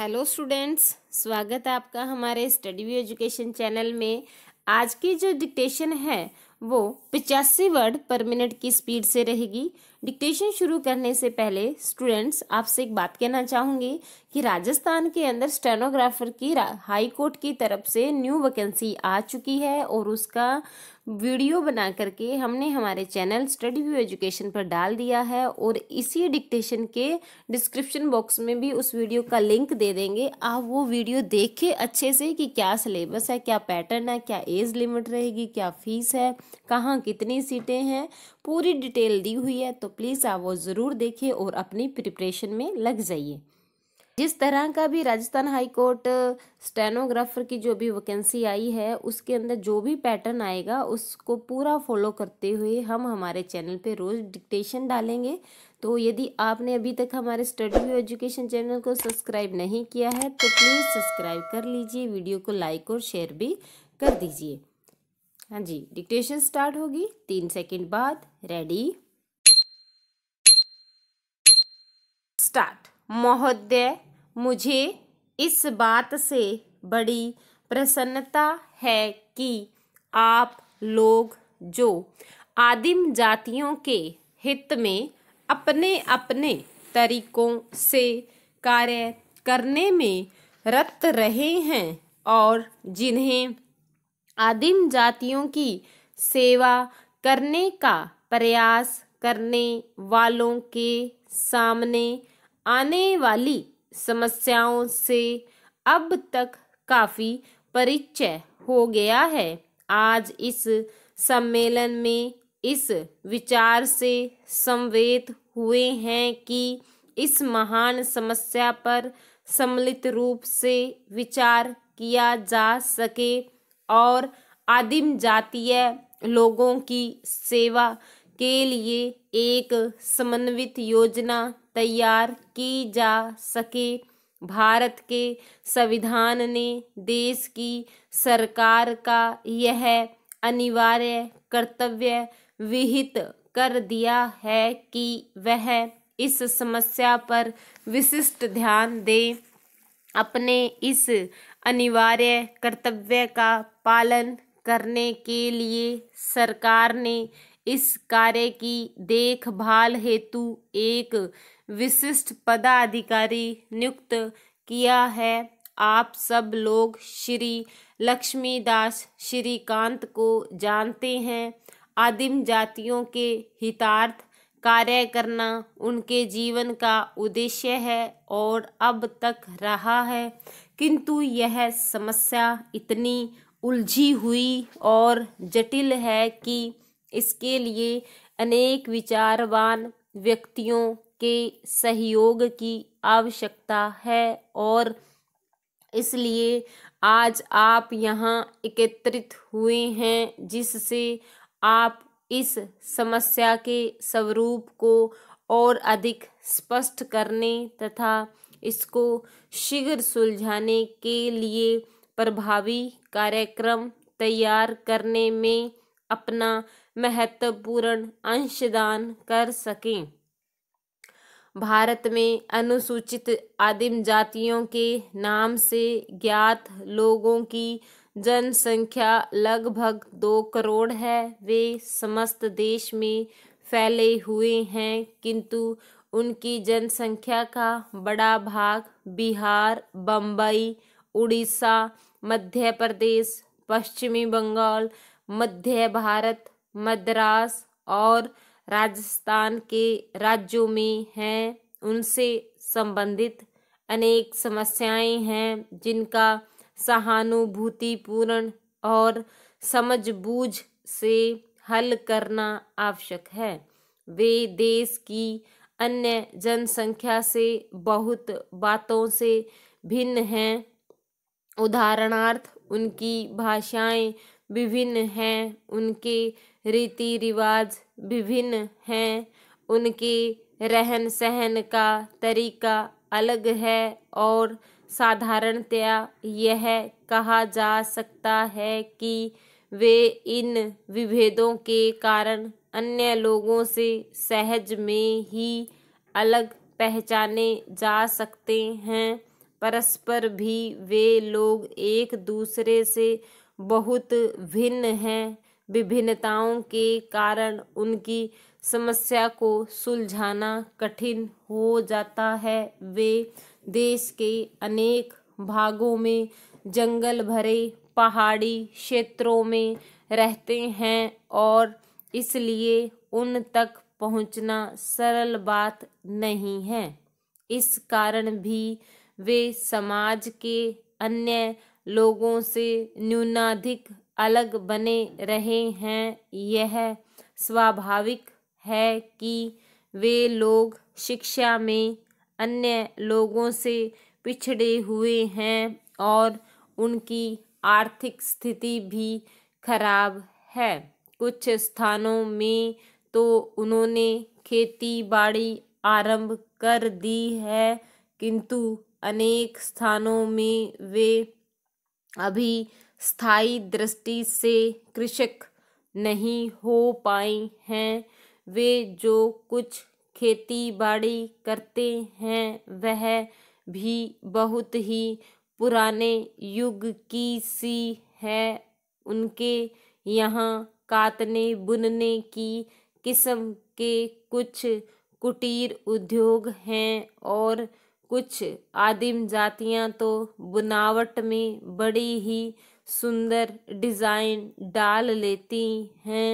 hello students स्वागत है आपका हमारे स्टडी व्यू एजुकेशन चैनल में आज की जो डिक्टेशन है वो पचासी वर्ड पर मिनट की स्पीड से रहेगी डिक्टेशन शुरू करने से पहले स्टूडेंट्स आपसे एक बात कहना चाहूँगी कि राजस्थान के अंदर स्टेनोग्राफर की हाई कोर्ट की तरफ से न्यू वैकेंसी आ चुकी है और उसका वीडियो बना करके हमने हमारे चैनल स्टडी व्यू एजुकेशन पर डाल दिया है और इसी डिक्टेशन के डिस्क्रिप्शन बॉक्स में भी उस वीडियो का लिंक दे देंगे आप वो वीडियो देखें अच्छे से कि क्या सिलेबस है क्या पैटर्न है क्या एज लिमिट रहेगी क्या फ़ीस है कहाँ कितनी सीटें हैं पूरी डिटेल दी हुई है तो प्लीज़ आप वो ज़रूर देखें और अपनी प्रिपरेशन में लग जाइए जिस तरह का भी राजस्थान हाई कोर्ट स्टेनोग्राफर की जो भी वैकेंसी आई है उसके अंदर जो भी पैटर्न आएगा उसको पूरा फॉलो करते हुए हम हमारे चैनल पे रोज़ डिक्टेशन डालेंगे तो यदि आपने अभी तक हमारे स्टडी व्यू एजुकेशन चैनल को सब्सक्राइब नहीं किया है तो प्लीज़ सब्सक्राइब कर लीजिए वीडियो को लाइक और शेयर भी कर दीजिए हाँ जी डिक्टेशन स्टार्ट होगी तीन सेकेंड बाद रेडी स्टार्ट महोदय मुझे इस बात से बड़ी प्रसन्नता है कि आप लोग जो आदिम जातियों के हित में अपने अपने तरीकों से कार्य करने में रत रहे हैं और जिन्हें आदिम जातियों की सेवा करने का प्रयास करने वालों के सामने आने वाली समस्याओं से अब तक काफ़ी परिचय हो गया है आज इस सम्मेलन में इस विचार से संवेद हुए हैं कि इस महान समस्या पर सम्मिलित रूप से विचार किया जा सके और आदिम जातीय लोगों की सेवा के लिए एक समन्वित योजना तैयार की जा सके भारत के संविधान ने देश की सरकार का यह अनिवार्य कर्तव्य विहित कर दिया है कि वह इस समस्या पर विशिष्ट ध्यान दे अपने इस अनिवार्य कर्तव्य का पालन करने के लिए सरकार ने इस कार्य की देखभाल हेतु एक विशिष्ट पदाधिकारी नियुक्त किया है आप सब लोग श्री लक्ष्मीदास श्रीकांत को जानते हैं आदिम जातियों के हितार्थ कार्य करना उनके जीवन का उद्देश्य है और अब तक रहा है किंतु यह समस्या इतनी उलझी हुई और जटिल है कि इसके लिए अनेक विचारवान व्यक्तियों के सहयोग की आवश्यकता है और इसलिए आज आप यहाँ एकत्रित हुए हैं जिससे आप इस समस्या के स्वरूप को और अधिक स्पष्ट करने तथा इसको शीघ्र सुलझाने के लिए प्रभावी कार्यक्रम तैयार करने में अपना महत्वपूर्ण अंशदान कर सकें भारत में अनुसूचित आदिम जातियों के नाम से ज्ञात लोगों की जनसंख्या लगभग दो करोड़ है वे समस्त देश में फैले हुए हैं किंतु उनकी जनसंख्या का बड़ा भाग बिहार बम्बई उड़ीसा मध्य प्रदेश पश्चिमी बंगाल मध्य भारत मद्रास और राजस्थान के राज्यों में हैं उनसे संबंधित अनेक समस्याएं हैं जिनका सहानुभूतिपूर्ण और समझबूझ से हल करना आवश्यक है वे देश की अन्य जनसंख्या से बहुत बातों से भिन्न हैं उदाहरणार्थ उनकी भाषाएं विभिन्न हैं उनके रीति रिवाज विभिन्न हैं उनके रहन सहन का तरीका अलग है और साधारणतया यह कहा जा सकता है कि वे इन विभेदों के कारण अन्य लोगों से सहज में ही अलग पहचाने जा सकते हैं परस्पर भी वे लोग एक दूसरे से बहुत भिन्न हैं विभिन्नताओं के कारण उनकी समस्या को सुलझाना कठिन हो जाता है वे देश के अनेक भागों में जंगल भरे पहाड़ी क्षेत्रों में रहते हैं और इसलिए उन तक पहुंचना सरल बात नहीं है इस कारण भी वे समाज के अन्य लोगों से न्यूनाधिक अलग बने रहे हैं यह स्वाभाविक है कि वे लोग शिक्षा में अन्य लोगों से पिछड़े हुए हैं और उनकी आर्थिक स्थिति भी खराब है कुछ स्थानों में तो उन्होंने खेती बाड़ी आरंभ कर दी है किंतु अनेक स्थानों में वे अभी स्थायी दृष्टि से कृषक नहीं हो पाए हैं वे जो कुछ खेती बाड़ी करते हैं वह भी बहुत ही पुराने युग की सी है उनके यहाँ कातने बुनने की किस्म के कुछ कुटीर उद्योग हैं और कुछ आदिम जातियां तो बुनावट में बड़ी ही सुंदर डिज़ाइन डाल लेती हैं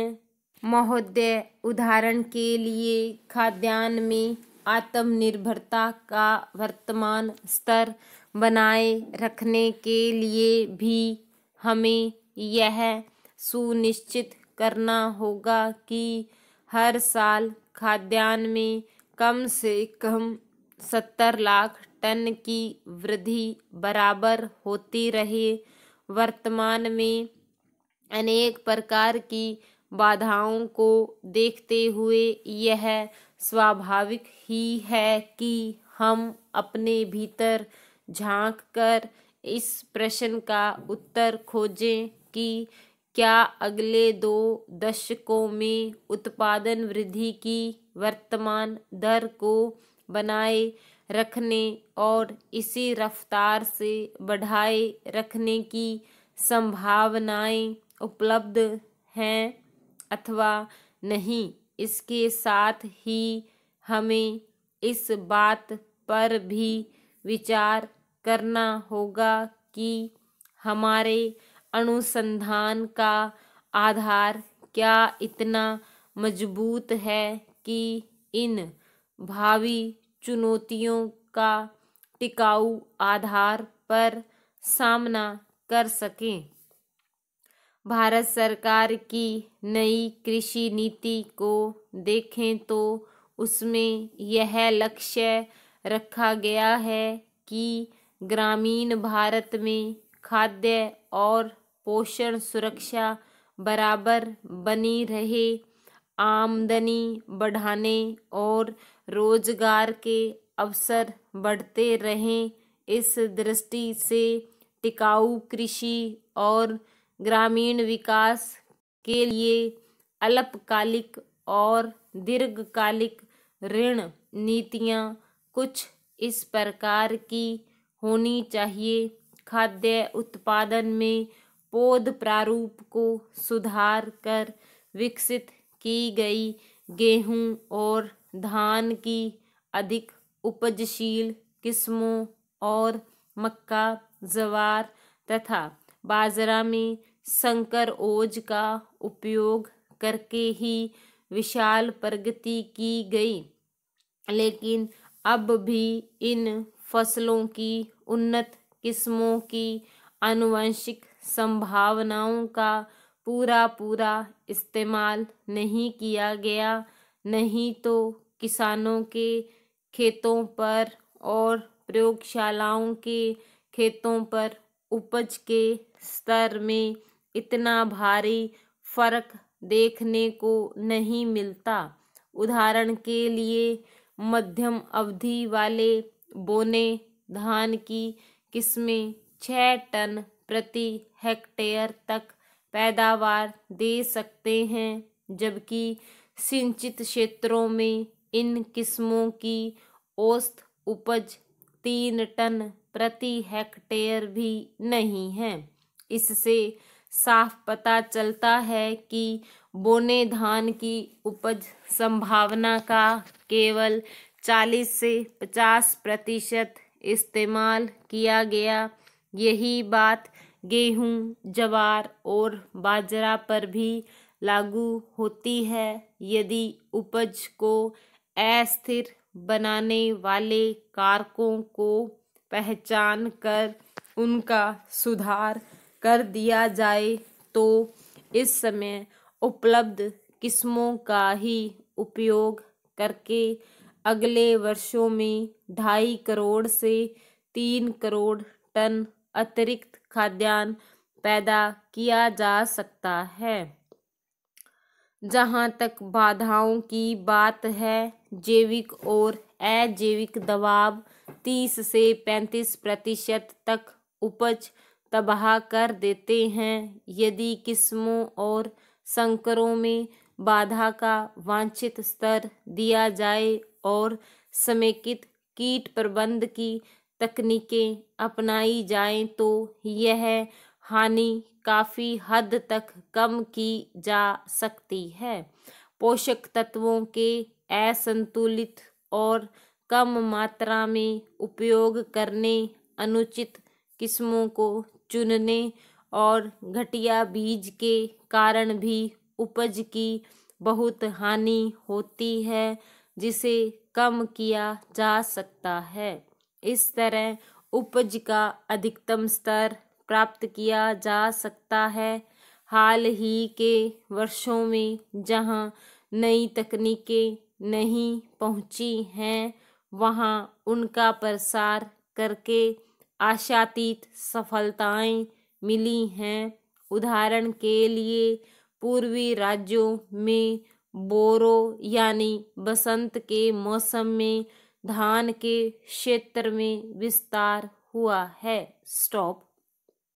महोदय उदाहरण के लिए खाद्यान्न में आत्मनिर्भरता का वर्तमान स्तर बनाए रखने के लिए भी हमें यह सुनिश्चित करना होगा कि हर साल खाद्यान्न में कम से कम सत्तर लाख टन की वृद्धि बराबर होती रहे वर्तमान में अनेक प्रकार की बाधाओं को देखते हुए यह स्वाभाविक ही है कि हम अपने भीतर झांक कर इस प्रश्न का उत्तर खोजें कि क्या अगले दो दशकों में उत्पादन वृद्धि की वर्तमान दर को बनाए रखने और इसी रफ्तार से बढ़ाए रखने की संभावनाएं उपलब्ध हैं अथवा नहीं इसके साथ ही हमें इस बात पर भी विचार करना होगा कि हमारे अनुसंधान का आधार क्या इतना मजबूत है कि इन भावी चुनौतियों का टिकाऊ आधार पर सामना कर सकें भारत सरकार की नई कृषि नीति को देखें तो उसमें यह लक्ष्य रखा गया है कि ग्रामीण भारत में खाद्य और पोषण सुरक्षा बराबर बनी रहे आमदनी बढ़ाने और रोजगार के अवसर बढ़ते रहें इस दृष्टि से टिकाऊ कृषि और ग्रामीण विकास के लिए अल्पकालिक और दीर्घकालिक ऋण नीतियां कुछ इस प्रकार की होनी चाहिए खाद्य उत्पादन में पौध प्रारूप को सुधार कर विकसित की गई गेहूं और धान की अधिक उपजशील किस्मों और मक्का जवार तथा बाजरा में संकर ओज का उपयोग करके ही विशाल प्रगति की गई लेकिन अब भी इन फसलों की उन्नत किस्मों की आनुवंशिक संभावनाओं का पूरा पूरा इस्तेमाल नहीं किया गया नहीं तो किसानों के खेतों पर और प्रयोगशालाओं के खेतों पर उपज के स्तर में इतना भारी फर्क देखने को नहीं मिलता उदाहरण के लिए मध्यम अवधि वाले बोने धान की किस्में छः टन प्रति हेक्टेयर तक पैदावार दे सकते हैं जबकि सिंचित क्षेत्रों में इन किस्मों की औसत उपज तीन टन प्रति हेक्टेयर भी नहीं है इससे साफ पता चलता है कि बोने धान की उपज संभावना का केवल चालीस से पचास प्रतिशत इस्तेमाल किया गया यही बात गेहूं, जवार और बाजरा पर भी लागू होती है यदि उपज को अस्थिर बनाने वाले कारकों को पहचान कर उनका सुधार कर दिया जाए तो इस समय उपलब्ध किस्मों का ही उपयोग करके अगले वर्षों में ढाई करोड़ से तीन करोड़ टन अतिरिक्त खाद्यान्न पैदा किया जा सकता है जहाँ तक बाधाओं की बात है जैविक और अजैविक दबाव तीस से पैंतीस प्रतिशत तक उपज तबाह कर देते हैं यदि किस्मों और संकरों में बाधा का वांछित स्तर दिया जाए और समेकित कीट प्रबंध की तकनीकें अपनाई जाएं तो यह हानि काफ़ी हद तक कम की जा सकती है पोषक तत्वों के असंतुलित और कम मात्रा में उपयोग करने अनुचित किस्मों को चुनने और घटिया बीज के कारण भी उपज की बहुत हानि होती है जिसे कम किया जा सकता है इस तरह उपज का अधिकतम स्तर प्राप्त किया जा सकता है हाल ही के वर्षों में जहां नई तकनीकें नहीं पहुंची हैं वहां उनका प्रसार करके आशातीत सफलताएं मिली हैं उदाहरण के लिए पूर्वी राज्यों में बोरो यानी बसंत के मौसम में धान के क्षेत्र में विस्तार हुआ है स्टॉप